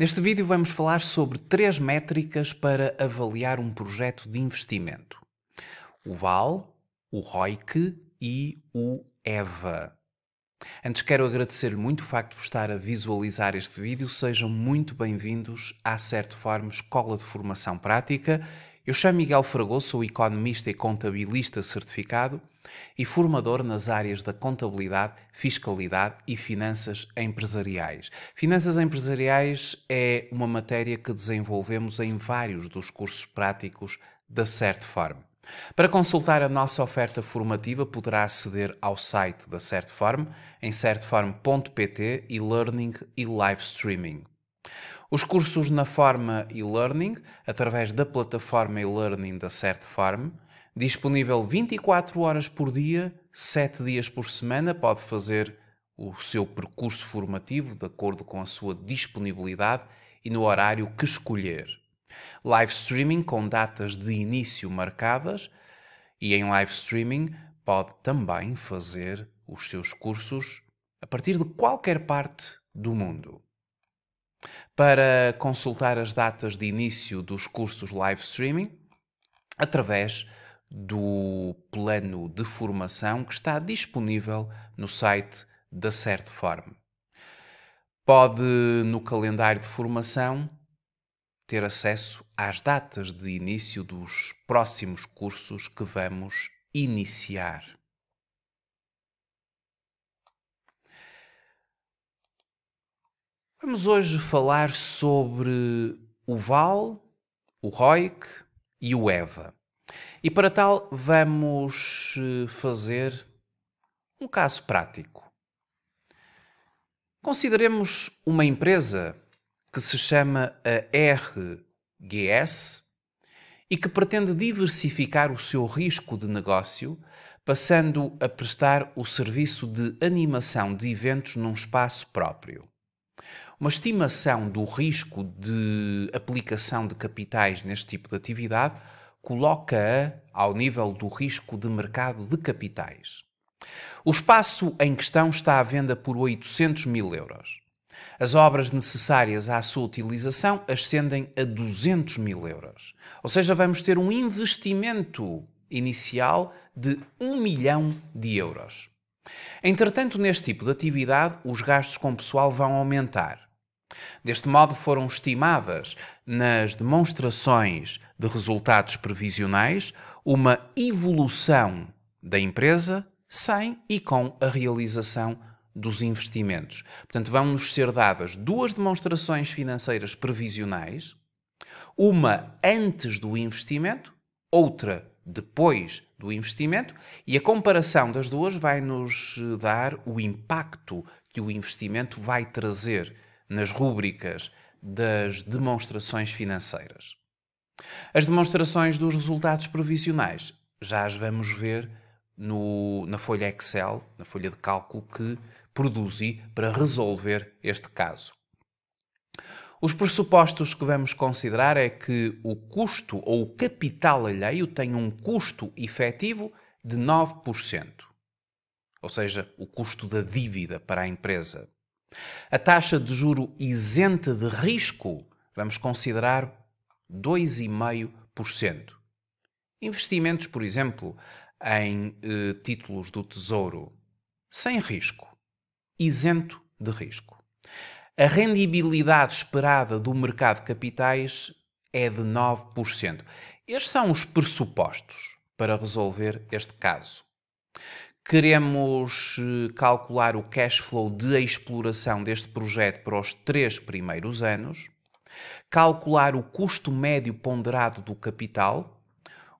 Neste vídeo vamos falar sobre três métricas para avaliar um projeto de investimento. O VAL, o ROIC e o EVA. Antes quero agradecer-lhe muito o facto de estar a visualizar este vídeo. Sejam muito bem-vindos à Certiform Escola de Formação Prática. Eu chamo Miguel Fragoso, sou economista e contabilista certificado e formador nas áreas da contabilidade, fiscalidade e finanças empresariais. Finanças empresariais é uma matéria que desenvolvemos em vários dos cursos práticos da Certform. Para consultar a nossa oferta formativa, poderá aceder ao site da Certform em certfarm.pt e Learning e Live Streaming. Os cursos na forma e-learning, através da plataforma e-learning da Certfarm, disponível 24 horas por dia, 7 dias por semana, pode fazer o seu percurso formativo de acordo com a sua disponibilidade e no horário que escolher. Live streaming com datas de início marcadas e em live streaming pode também fazer os seus cursos a partir de qualquer parte do mundo. Para consultar as datas de início dos cursos live streaming, através do plano de formação que está disponível no site da Certform. Pode, no calendário de formação, ter acesso às datas de início dos próximos cursos que vamos iniciar. Vamos hoje falar sobre o VAL, o ROIC e o EVA. E para tal, vamos eh, fazer um caso prático. Consideremos uma empresa que se chama a RGS e que pretende diversificar o seu risco de negócio, passando a prestar o serviço de animação de eventos num espaço próprio. Uma estimação do risco de aplicação de capitais neste tipo de atividade coloca-a ao nível do risco de mercado de capitais. O espaço em questão está à venda por 800 mil euros. As obras necessárias à sua utilização ascendem a 200 mil euros. Ou seja, vamos ter um investimento inicial de 1 milhão de euros. Entretanto, neste tipo de atividade, os gastos com pessoal vão aumentar. Deste modo, foram estimadas nas demonstrações de resultados previsionais uma evolução da empresa sem e com a realização dos investimentos. Portanto, vão-nos ser dadas duas demonstrações financeiras previsionais, uma antes do investimento, outra depois do investimento, e a comparação das duas vai nos dar o impacto que o investimento vai trazer nas rúbricas das demonstrações financeiras. As demonstrações dos resultados provisionais já as vamos ver no, na folha Excel, na folha de cálculo que produzi para resolver este caso. Os pressupostos que vamos considerar é que o custo ou o capital alheio tem um custo efetivo de 9%, ou seja, o custo da dívida para a empresa. A taxa de juro isenta de risco vamos considerar 2,5%. Investimentos, por exemplo, em eh, títulos do Tesouro, sem risco, isento de risco. A rendibilidade esperada do mercado de capitais é de 9%. Estes são os pressupostos para resolver este caso. Queremos eh, calcular o cash flow de exploração deste projeto para os três primeiros anos, calcular o custo médio ponderado do capital,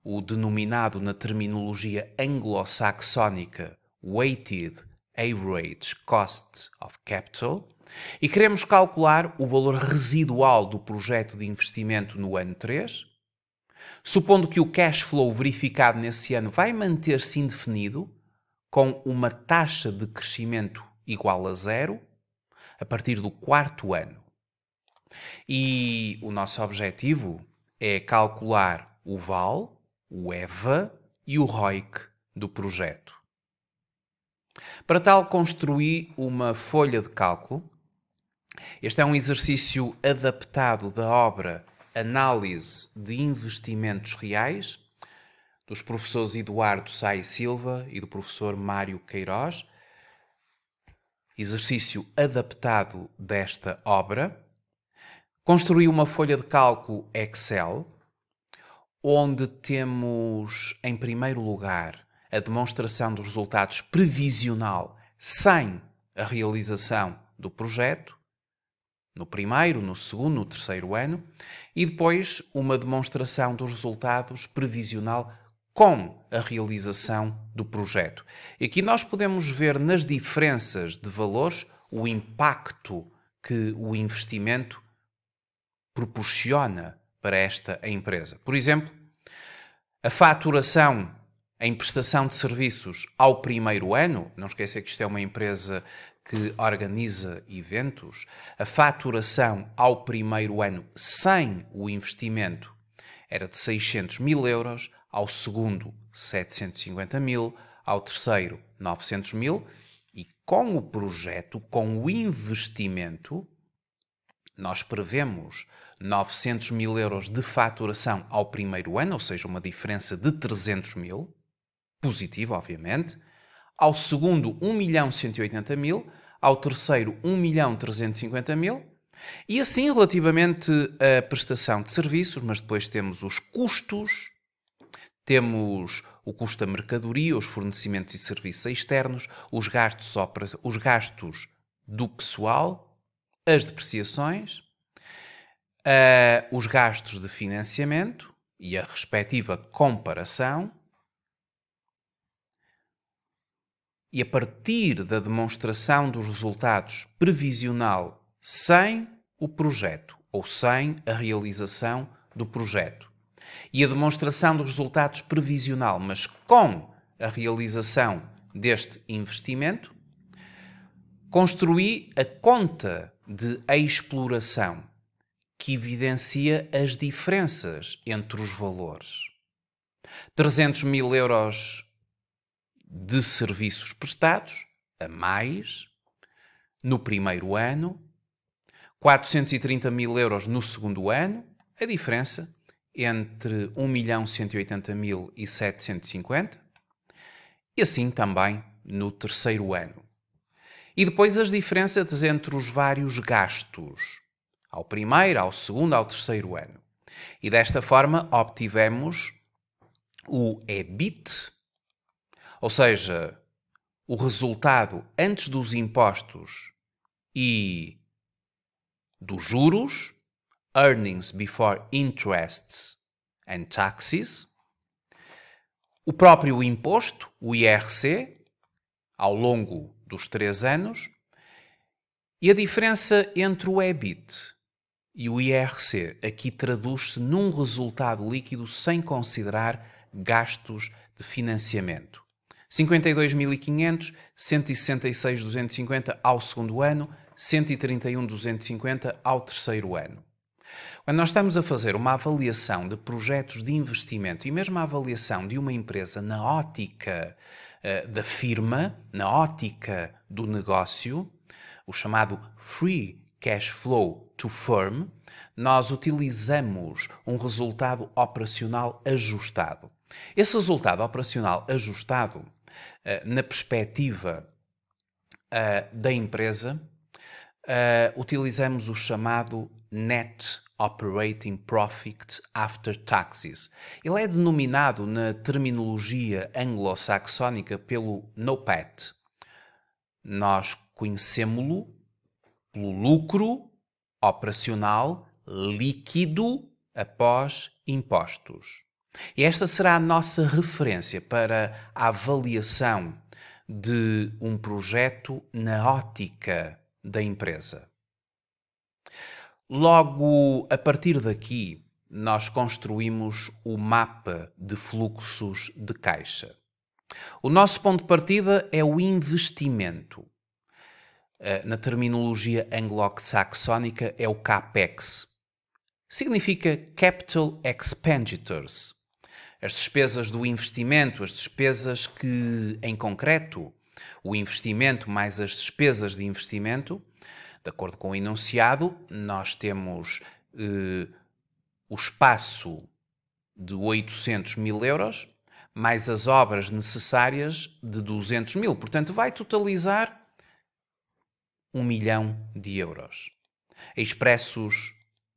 o denominado na terminologia anglo-saxónica Weighted Average Cost of Capital, e queremos calcular o valor residual do projeto de investimento no ano 3, supondo que o cash flow verificado nesse ano vai manter-se indefinido com uma taxa de crescimento igual a zero a partir do quarto ano. E o nosso objetivo é calcular o VAL, o EVA e o ROIC do projeto. Para tal, construí uma folha de cálculo. Este é um exercício adaptado da obra Análise de Investimentos Reais, dos professores Eduardo e Silva e do professor Mário Queiroz, exercício adaptado desta obra, construí uma folha de cálculo Excel, onde temos, em primeiro lugar, a demonstração dos resultados previsional sem a realização do projeto, no primeiro, no segundo, no terceiro ano, e depois uma demonstração dos resultados previsional com a realização do projeto. E aqui nós podemos ver nas diferenças de valores o impacto que o investimento proporciona para esta empresa. Por exemplo, a faturação em prestação de serviços ao primeiro ano, não esqueça que isto é uma empresa que organiza eventos, a faturação ao primeiro ano sem o investimento era de 600 mil euros, ao segundo 750 mil, ao terceiro 900 mil e com o projeto, com o investimento, nós prevemos 900 mil euros de faturação ao primeiro ano, ou seja, uma diferença de 300 mil, positivo obviamente, ao segundo 1 milhão 180 mil, ao terceiro 1 milhão 350 mil, e assim relativamente à prestação de serviços, mas depois temos os custos, temos o custo da mercadoria, os fornecimentos e serviços externos, os gastos, os gastos do pessoal, as depreciações, uh, os gastos de financiamento e a respectiva comparação. E a partir da demonstração dos resultados previsional sem o projeto ou sem a realização do projeto e a demonstração dos resultados previsional, mas com a realização deste investimento, construí a conta de exploração que evidencia as diferenças entre os valores. 300 mil euros de serviços prestados a mais no primeiro ano, 430 mil euros no segundo ano, a diferença entre 1 milhão 180 mil e 750, e assim também no terceiro ano. E depois as diferenças entre os vários gastos, ao primeiro, ao segundo, ao terceiro ano. E desta forma obtivemos o EBIT, ou seja, o resultado antes dos impostos e dos juros, earnings before interests and taxes, o próprio imposto, o IRC, ao longo dos três anos, e a diferença entre o EBIT e o IRC aqui traduz-se num resultado líquido sem considerar gastos de financiamento. 52.500, 166.250 ao segundo ano, 131.250 ao terceiro ano. Quando nós estamos a fazer uma avaliação de projetos de investimento e mesmo a avaliação de uma empresa na ótica uh, da firma, na ótica do negócio, o chamado free cash flow to firm, nós utilizamos um resultado operacional ajustado. Esse resultado operacional ajustado, uh, na perspectiva uh, da empresa, utilizamos o chamado net Operating Profit After Taxes. Ele é denominado na terminologia anglo-saxónica pelo NOPAT. Nós conhecemos-lo pelo lucro operacional líquido após impostos. E esta será a nossa referência para a avaliação de um projeto na ótica da empresa. Logo a partir daqui, nós construímos o mapa de fluxos de caixa. O nosso ponto de partida é o investimento. Eh, na terminologia anglo-saxónica, é o CAPEX. Significa Capital Expenditures. As despesas do investimento, as despesas que, em concreto, o investimento mais as despesas de investimento, de acordo com o enunciado, nós temos eh, o espaço de 800 mil euros mais as obras necessárias de 200 mil. Portanto, vai totalizar 1 milhão de euros. Expressos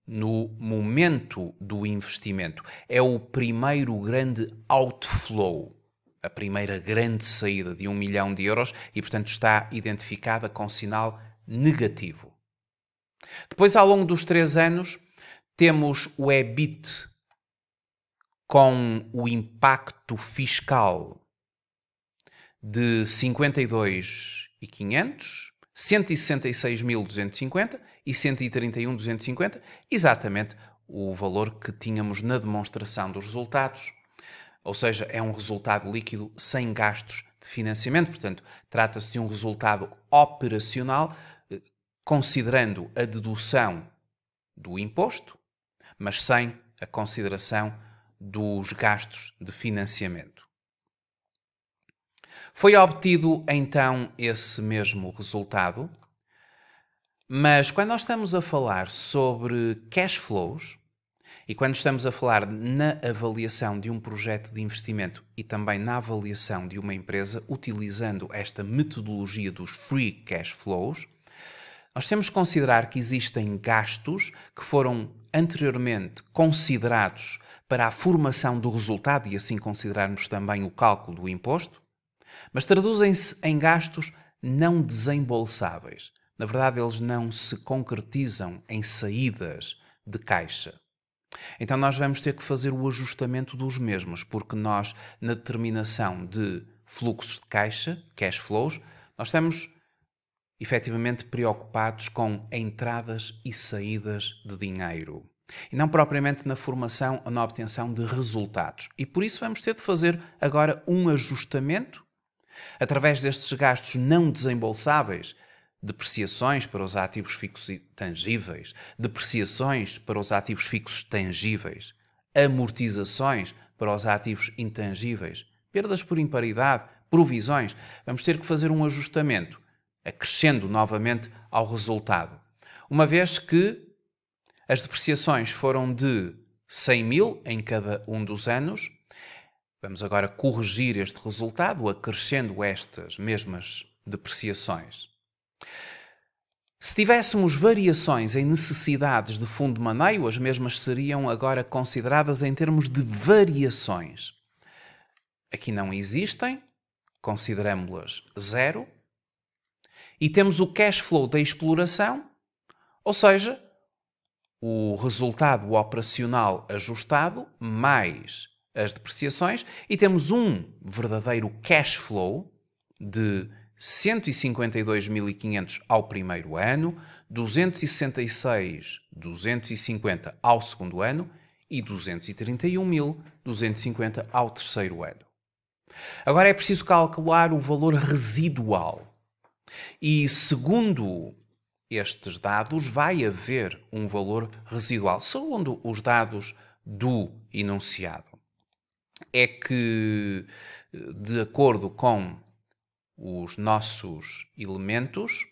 no momento do investimento. É o primeiro grande outflow, a primeira grande saída de 1 milhão de euros e, portanto, está identificada com sinal negativo. Depois, ao longo dos três anos, temos o EBIT com o impacto fiscal de 52,500, 166.250 e 131.250, exatamente o valor que tínhamos na demonstração dos resultados. Ou seja, é um resultado líquido sem gastos de financiamento, portanto, trata-se de um resultado operacional, eh, considerando a dedução do imposto, mas sem a consideração dos gastos de financiamento. Foi obtido então esse mesmo resultado, mas quando nós estamos a falar sobre cash flows, e quando estamos a falar na avaliação de um projeto de investimento e também na avaliação de uma empresa, utilizando esta metodologia dos free cash flows, nós temos que considerar que existem gastos que foram anteriormente considerados para a formação do resultado e assim considerarmos também o cálculo do imposto, mas traduzem-se em gastos não desembolsáveis. Na verdade, eles não se concretizam em saídas de caixa. Então nós vamos ter que fazer o ajustamento dos mesmos, porque nós, na determinação de fluxos de caixa, cash flows, nós estamos efetivamente preocupados com entradas e saídas de dinheiro. E não propriamente na formação ou na obtenção de resultados. E por isso vamos ter de fazer agora um ajustamento através destes gastos não desembolsáveis depreciações para os ativos fixos tangíveis, depreciações para os ativos fixos tangíveis, amortizações para os ativos intangíveis, perdas por imparidade, provisões. Vamos ter que fazer um ajustamento, acrescendo novamente ao resultado. Uma vez que as depreciações foram de 100 mil em cada um dos anos, vamos agora corrigir este resultado, acrescendo estas mesmas depreciações. Se tivéssemos variações em necessidades de fundo de maneio, as mesmas seriam agora consideradas em termos de variações. Aqui não existem, consideramos-las zero. E temos o cash flow da exploração, ou seja, o resultado operacional ajustado mais as depreciações, e temos um verdadeiro cash flow de 152.500 ao primeiro ano, 266.250 ao segundo ano e 231.250 ao terceiro ano. Agora é preciso calcular o valor residual. E segundo estes dados, vai haver um valor residual, segundo os dados do enunciado. É que, de acordo com os nossos elementos.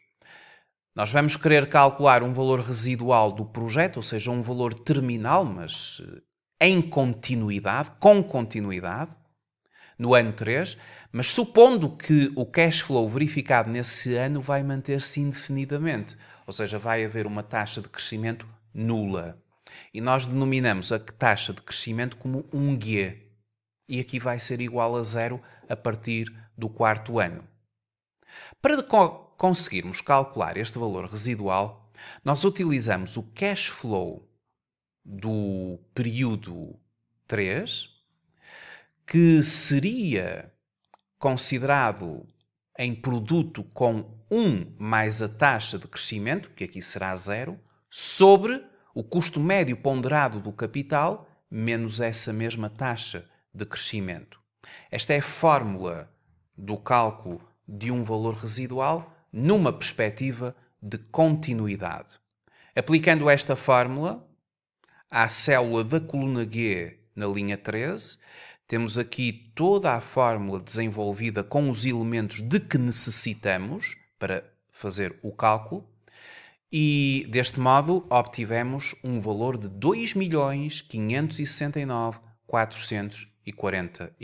Nós vamos querer calcular um valor residual do projeto, ou seja, um valor terminal, mas eh, em continuidade, com continuidade, no ano 3, mas supondo que o cash flow verificado nesse ano vai manter-se indefinidamente, ou seja, vai haver uma taxa de crescimento nula. E nós denominamos a taxa de crescimento como um G. E aqui vai ser igual a zero a partir do quarto ano. Para co conseguirmos calcular este valor residual, nós utilizamos o cash flow do período 3, que seria considerado em produto com 1 mais a taxa de crescimento, que aqui será zero, sobre o custo médio ponderado do capital menos essa mesma taxa de crescimento. Esta é a fórmula do cálculo de um valor residual numa perspectiva de continuidade. Aplicando esta fórmula à célula da coluna G na linha 13, temos aqui toda a fórmula desenvolvida com os elementos de que necessitamos para fazer o cálculo e deste modo obtivemos um valor de 2.569.444.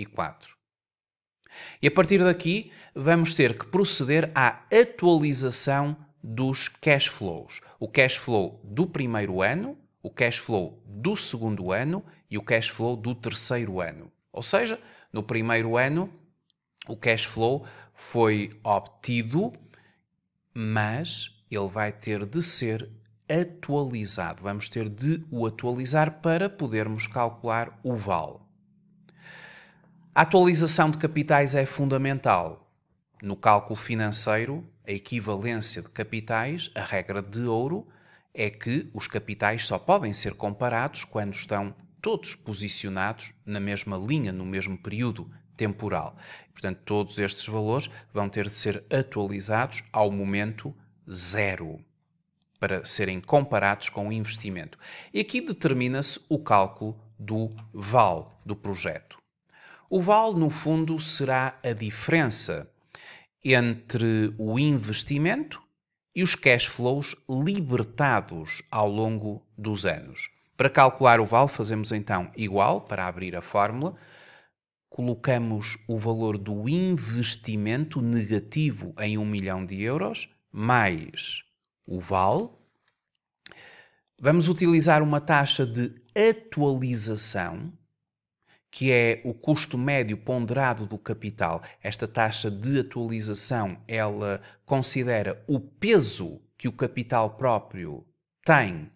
E a partir daqui, vamos ter que proceder à atualização dos cash flows. O cash flow do primeiro ano, o cash flow do segundo ano e o cash flow do terceiro ano. Ou seja, no primeiro ano, o cash flow foi obtido, mas ele vai ter de ser atualizado. Vamos ter de o atualizar para podermos calcular o vale. A atualização de capitais é fundamental. No cálculo financeiro, a equivalência de capitais, a regra de ouro, é que os capitais só podem ser comparados quando estão todos posicionados na mesma linha, no mesmo período temporal. Portanto, todos estes valores vão ter de ser atualizados ao momento zero para serem comparados com o investimento. E aqui determina-se o cálculo do VAL do projeto. O VAL, no fundo, será a diferença entre o investimento e os cash flows libertados ao longo dos anos. Para calcular o VAL, fazemos então igual, para abrir a fórmula, colocamos o valor do investimento negativo em 1 um milhão de euros, mais o VAL. Vamos utilizar uma taxa de atualização que é o custo médio ponderado do capital. Esta taxa de atualização, ela considera o peso que o capital próprio tem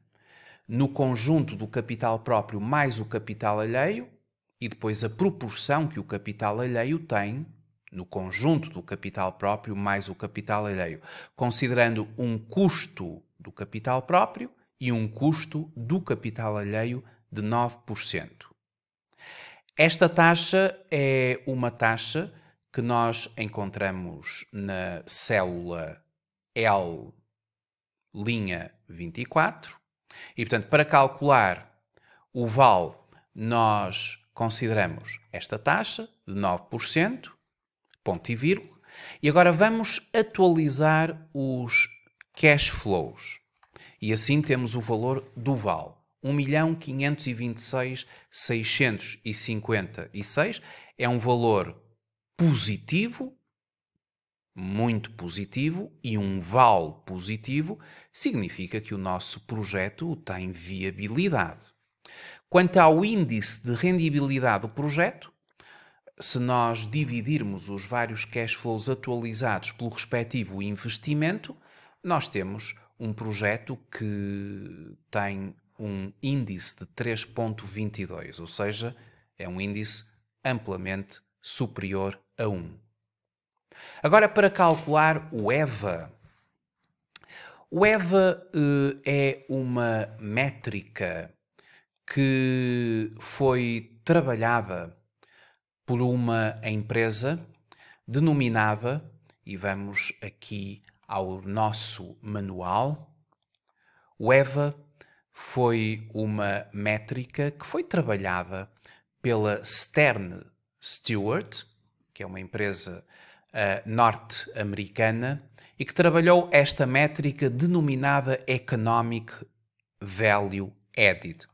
no conjunto do capital próprio mais o capital alheio e depois a proporção que o capital alheio tem no conjunto do capital próprio mais o capital alheio, considerando um custo do capital próprio e um custo do capital alheio de 9%. Esta taxa é uma taxa que nós encontramos na célula L linha 24 e, portanto, para calcular o VAL, nós consideramos esta taxa de 9%, ponto e vírgula, e agora vamos atualizar os cash flows. E assim temos o valor do VAL. 1.526.656 é um valor positivo, muito positivo, e um val positivo significa que o nosso projeto tem viabilidade. Quanto ao índice de rendibilidade do projeto, se nós dividirmos os vários cash flows atualizados pelo respectivo investimento, nós temos um projeto que tem um índice de 3,22, ou seja, é um índice amplamente superior a 1. Agora, para calcular o EVA, o EVA uh, eh, é uma métrica que foi trabalhada por uma empresa denominada, e vamos aqui ao nosso manual, o EVA foi uma métrica que foi trabalhada pela Stern Stewart, que é uma empresa uh, norte-americana, e que trabalhou esta métrica denominada Economic Value Added.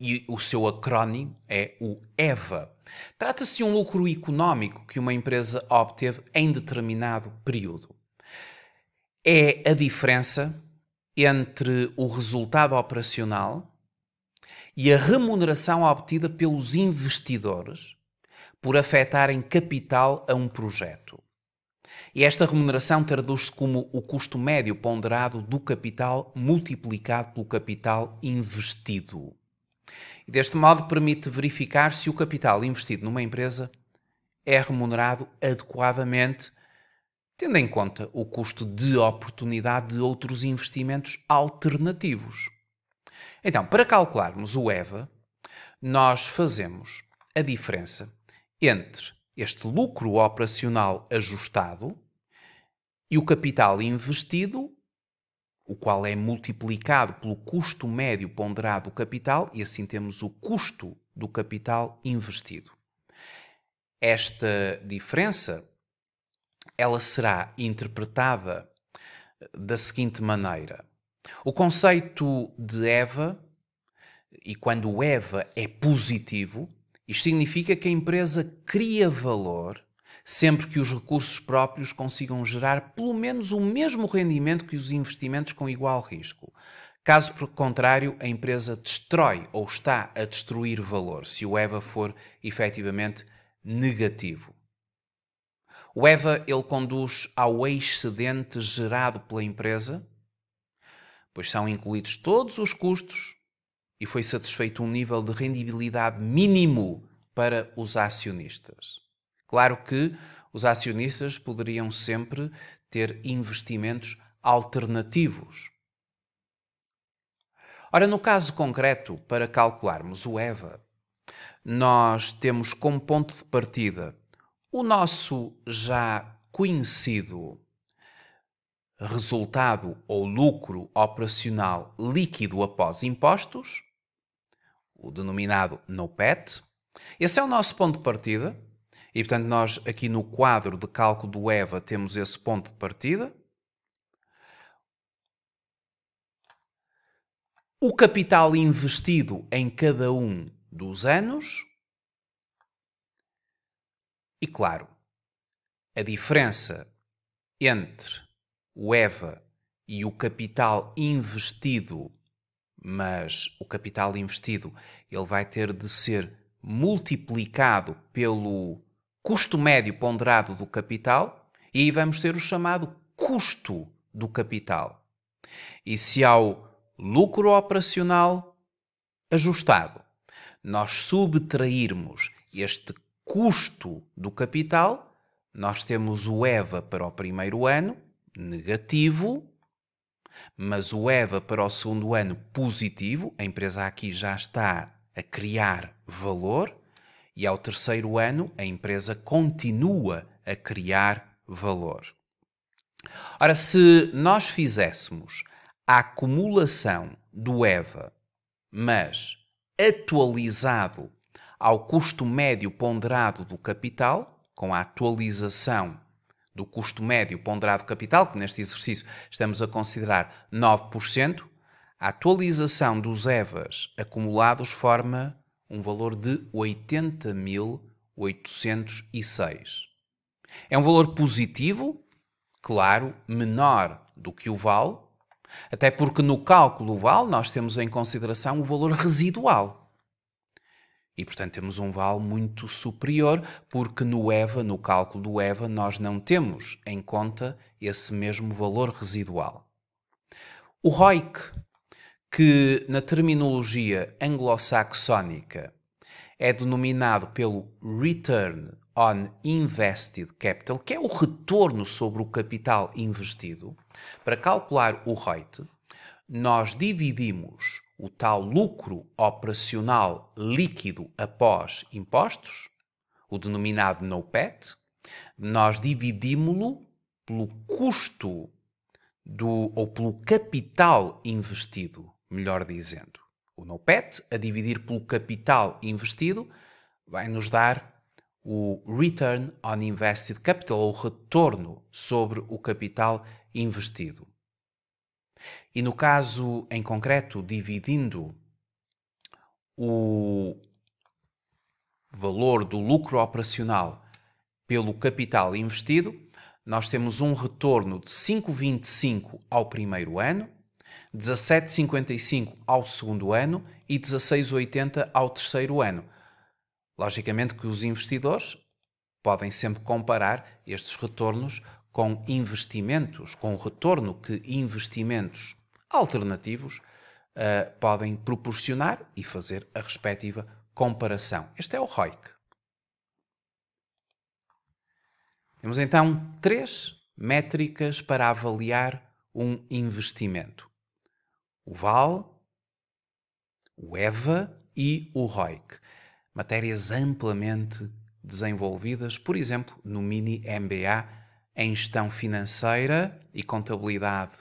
E o seu acrónimo é o EVA. Trata-se de um lucro económico que uma empresa obteve em determinado período. É a diferença entre o resultado operacional e a remuneração obtida pelos investidores por afetarem capital a um projeto. E esta remuneração traduz-se como o custo médio ponderado do capital multiplicado pelo capital investido. E deste modo permite verificar se o capital investido numa empresa é remunerado adequadamente tendo em conta o custo de oportunidade de outros investimentos alternativos. Então, para calcularmos o EVA, nós fazemos a diferença entre este lucro operacional ajustado e o capital investido, o qual é multiplicado pelo custo médio ponderado do capital, e assim temos o custo do capital investido. Esta diferença ela será interpretada da seguinte maneira: o conceito de Eva, e quando o Eva é positivo, isto significa que a empresa cria valor sempre que os recursos próprios consigam gerar pelo menos o mesmo rendimento que os investimentos com igual risco. Caso contrário, a empresa destrói ou está a destruir valor, se o EVA for efetivamente negativo. O EVA ele conduz ao excedente gerado pela empresa, pois são incluídos todos os custos e foi satisfeito um nível de rendibilidade mínimo para os acionistas. Claro que os acionistas poderiam sempre ter investimentos alternativos. Ora, no caso concreto, para calcularmos o EVA, nós temos como ponto de partida o nosso já conhecido resultado ou lucro operacional líquido após impostos, o denominado NOPET, esse é o nosso ponto de partida. E portanto, nós aqui no quadro de cálculo do EVA temos esse ponto de partida. O capital investido em cada um dos anos e claro, a diferença entre o EVA e o capital investido, mas o capital investido ele vai ter de ser multiplicado pelo custo médio ponderado do capital, e aí vamos ter o chamado custo do capital. E se ao lucro operacional ajustado nós subtrairmos este custo do capital, nós temos o EVA para o primeiro ano, negativo, mas o EVA para o segundo ano, positivo. A empresa aqui já está a criar valor. E ao terceiro ano, a empresa continua a criar valor. Ora, se nós fizéssemos a acumulação do EVA, mas atualizado ao custo médio ponderado do capital, com a atualização do custo médio ponderado do capital, que neste exercício estamos a considerar 9%, a atualização dos EVAs acumulados forma um valor de 80.806. É um valor positivo, claro, menor do que o VAL, até porque no cálculo do VAL nós temos em consideração o valor residual. E, portanto, temos um val muito superior, porque no EVA, no cálculo do EVA, nós não temos em conta esse mesmo valor residual. O ROIC, que na terminologia anglo-saxónica é denominado pelo Return on Invested Capital, que é o retorno sobre o capital investido, para calcular o ROIC, nós dividimos o tal lucro operacional líquido após impostos, o denominado NOPAT, nós dividimos-lo pelo custo do, ou pelo capital investido, melhor dizendo. O NOPAT, a dividir pelo capital investido, vai nos dar o Return on Invested Capital, ou retorno sobre o capital investido. E no caso em concreto, dividindo o valor do lucro operacional pelo capital investido, nós temos um retorno de 5,25 ao primeiro ano, 17,55 ao segundo ano e 16,80 ao terceiro ano. Logicamente que os investidores Podem sempre comparar estes retornos com investimentos, com o retorno que investimentos alternativos uh, podem proporcionar e fazer a respectiva comparação. Este é o ROIC. Temos então três métricas para avaliar um investimento: o VAL, o EVA e o ROIC. Matérias amplamente desenvolvidas, por exemplo, no Mini MBA em Gestão Financeira e Contabilidade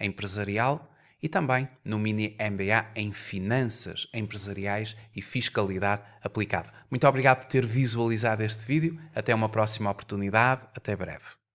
Empresarial e também no Mini MBA em Finanças Empresariais e Fiscalidade Aplicada. Muito obrigado por ter visualizado este vídeo. Até uma próxima oportunidade. Até breve.